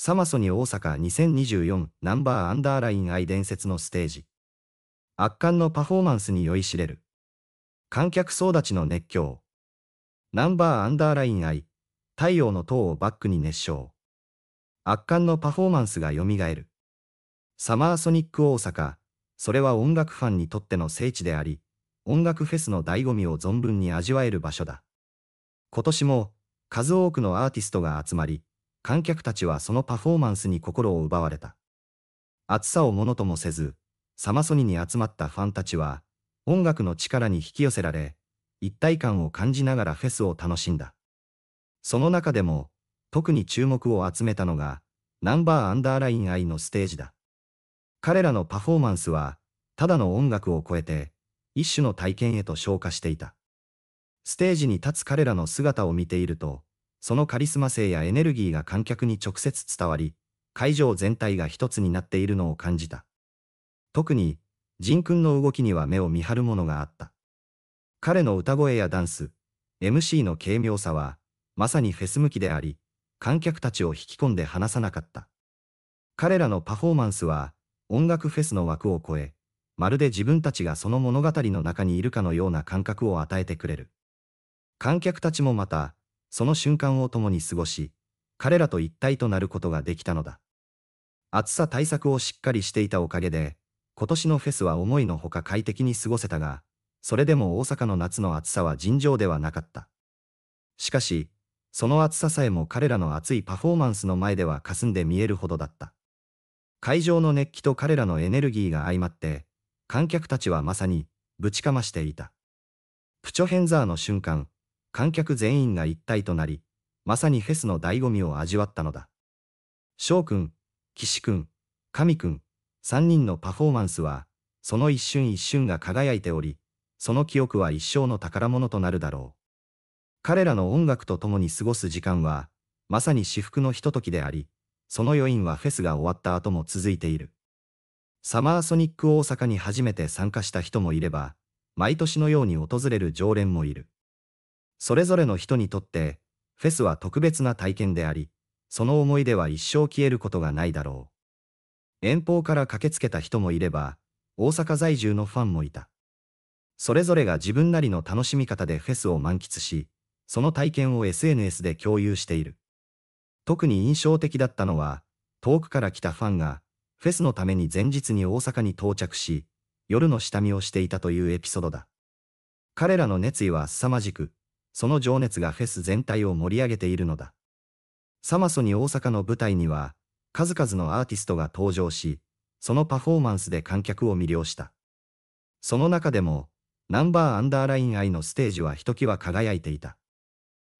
サマソニ大阪2024ナンバーアンダーライン愛伝説のステージ。圧巻のパフォーマンスに酔いしれる。観客総立ちの熱狂。ナンバーアンダーライン愛、太陽の塔をバックに熱唱。圧巻のパフォーマンスが蘇る。サマーソニック大阪、それは音楽ファンにとっての聖地であり、音楽フェスの醍醐味を存分に味わえる場所だ。今年も、数多くのアーティストが集まり、観客たちはそのパフォーマンスに心を奪われた。暑さをものともせず、サマソニに集まったファンたちは、音楽の力に引き寄せられ、一体感を感じながらフェスを楽しんだ。その中でも、特に注目を集めたのが、ナンバーアンダーライン I のステージだ。彼らのパフォーマンスは、ただの音楽を超えて、一種の体験へと昇華していた。ステージに立つ彼らの姿を見ていると、そのカリスマ性やエネルギーが観客に直接伝わり、会場全体が一つになっているのを感じた。特に、人君の動きには目を見張るものがあった。彼の歌声やダンス、MC の軽妙さは、まさにフェス向きであり、観客たちを引き込んで離さなかった。彼らのパフォーマンスは、音楽フェスの枠を超え、まるで自分たちがその物語の中にいるかのような感覚を与えてくれる。観客たちもまた、その瞬間を共に過ごし、彼らと一体となることができたのだ。暑さ対策をしっかりしていたおかげで、今年のフェスは思いのほか快適に過ごせたが、それでも大阪の夏の暑さは尋常ではなかった。しかし、その暑ささえも彼らの熱いパフォーマンスの前では霞んで見えるほどだった。会場の熱気と彼らのエネルギーが相まって、観客たちはまさに、ぶちかましていた。プチョヘンザーの瞬間、観客全員が一体となり、まさにフェスの醍醐味を味わったのだ。翔くん、岸くん、神くん、3人のパフォーマンスは、その一瞬一瞬が輝いており、その記憶は一生の宝物となるだろう。彼らの音楽と共に過ごす時間は、まさに至福のひとときであり、その余韻はフェスが終わった後も続いている。サマーソニック大阪に初めて参加した人もいれば、毎年のように訪れる常連もいる。それぞれの人にとって、フェスは特別な体験であり、その思い出は一生消えることがないだろう。遠方から駆けつけた人もいれば、大阪在住のファンもいた。それぞれが自分なりの楽しみ方でフェスを満喫し、その体験を SNS で共有している。特に印象的だったのは、遠くから来たファンが、フェスのために前日に大阪に到着し、夜の下見をしていたというエピソードだ。彼らの熱意は凄まじく、その情熱がフェス全体を盛り上げているのだ。サマソニ大阪の舞台には、数々のアーティストが登場し、そのパフォーマンスで観客を魅了した。その中でも、ナンバーアンダーライン愛のステージはひときわ輝いていた。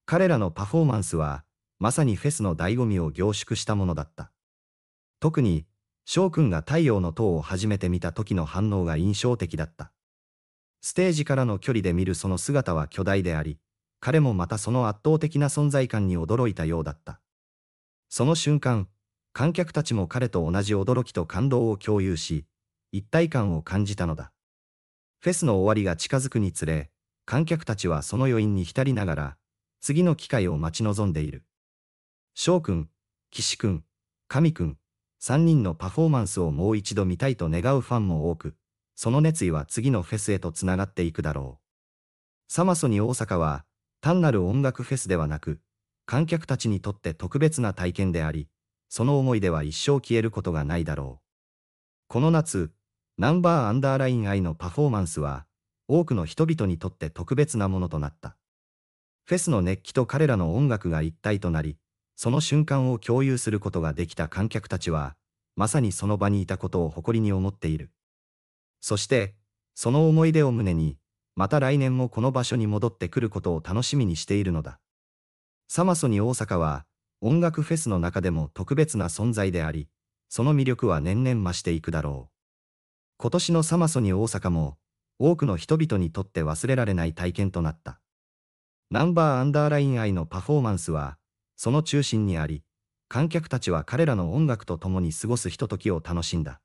彼らのパフォーマンスは、まさにフェスの醍醐味を凝縮したものだった。特に、翔くんが太陽の塔を初めて見た時の反応が印象的だった。ステージからの距離で見るその姿は巨大であり、彼もまたその圧倒的な存在感に驚いたようだった。その瞬間、観客たちも彼と同じ驚きと感動を共有し、一体感を感じたのだ。フェスの終わりが近づくにつれ、観客たちはその余韻に浸りながら、次の機会を待ち望んでいる。翔くん、岸くん、神くん、三人のパフォーマンスをもう一度見たいと願うファンも多く、その熱意は次のフェスへとつながっていくだろう。サマソニ大阪は、単なる音楽フェスではなく、観客たちにとって特別な体験であり、その思い出は一生消えることがないだろう。この夏、ナンバーアンダーライン愛のパフォーマンスは、多くの人々にとって特別なものとなった。フェスの熱気と彼らの音楽が一体となり、その瞬間を共有することができた観客たちは、まさにその場にいたことを誇りに思っている。そして、その思い出を胸に、また来年もこの場所に戻ってくることを楽しみにしているのだ。サマソニ大阪は、音楽フェスの中でも特別な存在であり、その魅力は年々増していくだろう。今年のサマソニ大阪も、多くの人々にとって忘れられない体験となった。ナンバーアンダーライン愛のパフォーマンスは、その中心にあり、観客たちは彼らの音楽と共に過ごすひとときを楽しんだ。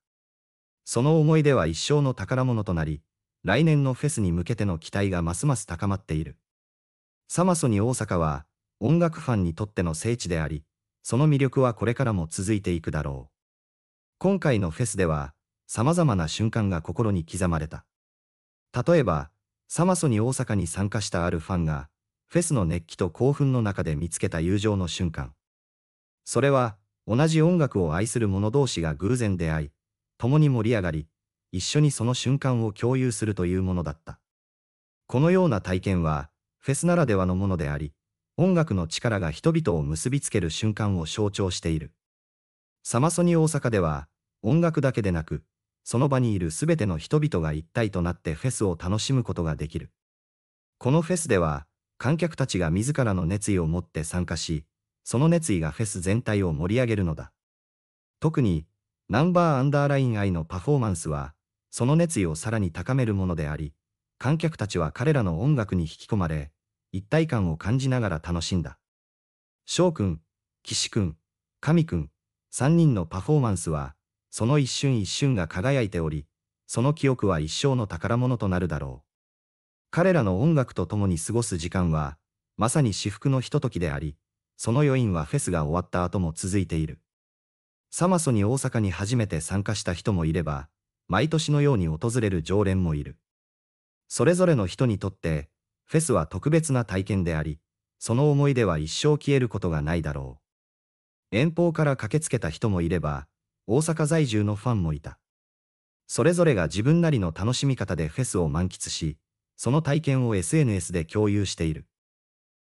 その思い出は一生の宝物となり、来年のフェスに向けての期待がますます高まっている。サマソニ大阪は、音楽ファンにとっての聖地であり、その魅力はこれからも続いていくだろう。今回のフェスでは、様々な瞬間が心に刻まれた。例えば、サマソニ大阪に参加したあるファンが、フェスの熱気と興奮の中で見つけた友情の瞬間。それは、同じ音楽を愛する者同士が偶然出会い、共に盛り上がり、一緒にその瞬間を共有するというものだった。このような体験は、フェスならではのものであり、音楽の力が人々を結びつける瞬間を象徴している。サマソニ大阪では、音楽だけでなく、その場にいるすべての人々が一体となってフェスを楽しむことができる。このフェスでは、観客たちが自らの熱意を持って参加し、その熱意がフェス全体を盛り上げるのだ。特に、ナンバーアンダーライン愛のパフォーマンスは、その熱意をさらに高めるものであり、観客たちは彼らの音楽に引き込まれ、一体感を感じながら楽しんだ。翔くん、岸くん、神くん、3人のパフォーマンスは、その一瞬一瞬が輝いており、その記憶は一生の宝物となるだろう。彼らの音楽と共に過ごす時間は、まさに至福のひとときであり、その余韻はフェスが終わった後も続いている。サマソに大阪に初めて参加した人もいれば、毎年のように訪れる常連もいる。それぞれの人にとって、フェスは特別な体験であり、その思い出は一生消えることがないだろう。遠方から駆けつけた人もいれば、大阪在住のファンもいた。それぞれが自分なりの楽しみ方でフェスを満喫し、その体験を SNS で共有している。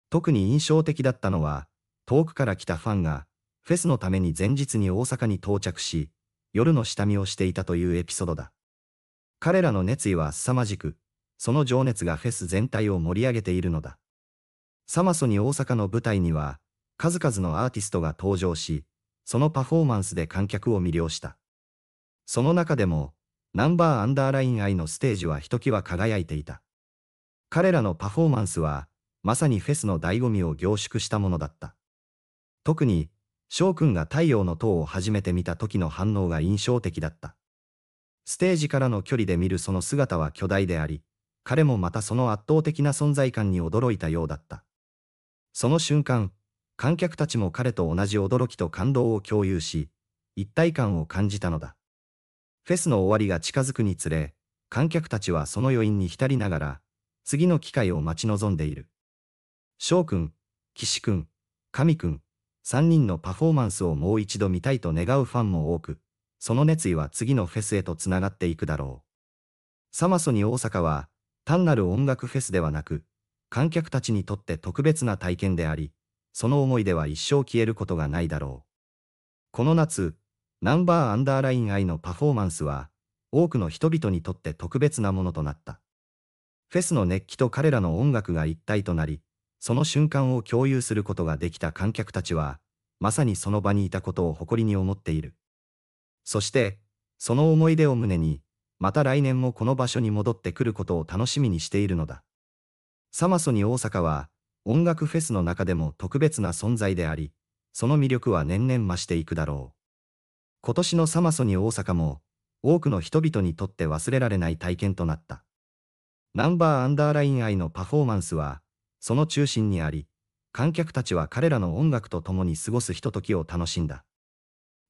特に印象的だったのは、遠くから来たファンが、フェスのために前日に大阪に到着し、夜の下見をしていたというエピソードだ。彼らの熱意は凄まじく、その情熱がフェス全体を盛り上げているのだ。サマソニ大阪の舞台には、数々のアーティストが登場し、そのパフォーマンスで観客を魅了した。その中でも、ナンバーアンダーライン愛のステージはひときわ輝いていた。彼らのパフォーマンスは、まさにフェスの醍醐味を凝縮したものだった。特に、翔くんが太陽の塔を初めて見た時の反応が印象的だった。ステージからの距離で見るその姿は巨大であり、彼もまたその圧倒的な存在感に驚いたようだった。その瞬間、観客たちも彼と同じ驚きと感動を共有し、一体感を感じたのだ。フェスの終わりが近づくにつれ、観客たちはその余韻に浸りながら、次の機会を待ち望んでいる。翔くん、岸くん、神くん、3人のパフォーマンスをもう一度見たいと願うファンも多く、その熱意は次のフェスへとつながっていくだろう。サマソニ大阪は、単なる音楽フェスではなく、観客たちにとって特別な体験であり、その思い出は一生消えることがないだろう。この夏、ナンバーアンダーライン愛のパフォーマンスは、多くの人々にとって特別なものとなった。フェスの熱気と彼らの音楽が一体となり、その瞬間を共有することができた観客たちは、まさにその場にいたことを誇りに思っている。そして、その思い出を胸に、また来年もこの場所に戻ってくることを楽しみにしているのだ。サマソニ大阪は、音楽フェスの中でも特別な存在であり、その魅力は年々増していくだろう。今年のサマソニ大阪も、多くの人々にとって忘れられない体験となった。ナンバーアンダーライン愛のパフォーマンスは、その中心にあり、観客たちは彼らの音楽と共に過ごすひとときを楽しんだ。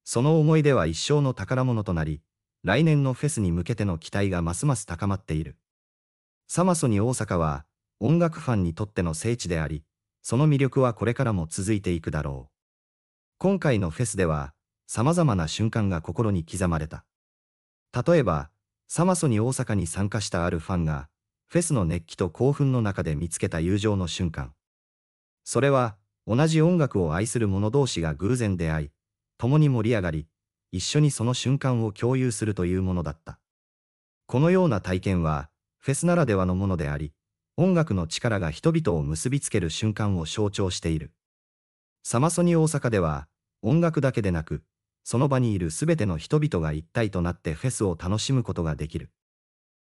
その思い出は一生の宝物となり、来年のフェスに向けての期待がますます高まっている。サマソニ大阪は、音楽ファンにとっての聖地であり、その魅力はこれからも続いていくだろう。今回のフェスでは、様々な瞬間が心に刻まれた。例えば、サマソニ大阪に参加したあるファンが、フェスの熱気と興奮の中で見つけた友情の瞬間。それは、同じ音楽を愛する者同士が偶然出会い、共に盛り上がり、一緒にその瞬間を共有するというものだった。このような体験は、フェスならではのものであり、音楽の力が人々を結びつける瞬間を象徴している。サマソニ大阪では、音楽だけでなく、その場にいるすべての人々が一体となってフェスを楽しむことができる。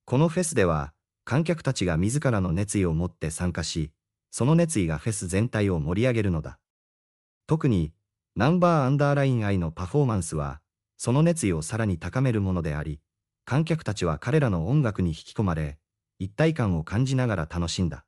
このフェスでは、観客たちが自らの熱意を持って参加し、その熱意がフェス全体を盛り上げるのだ。特に、ナンバーアンダーライン愛のパフォーマンスは、その熱意をさらに高めるものであり、観客たちは彼らの音楽に引き込まれ、一体感を感じながら楽しんだ。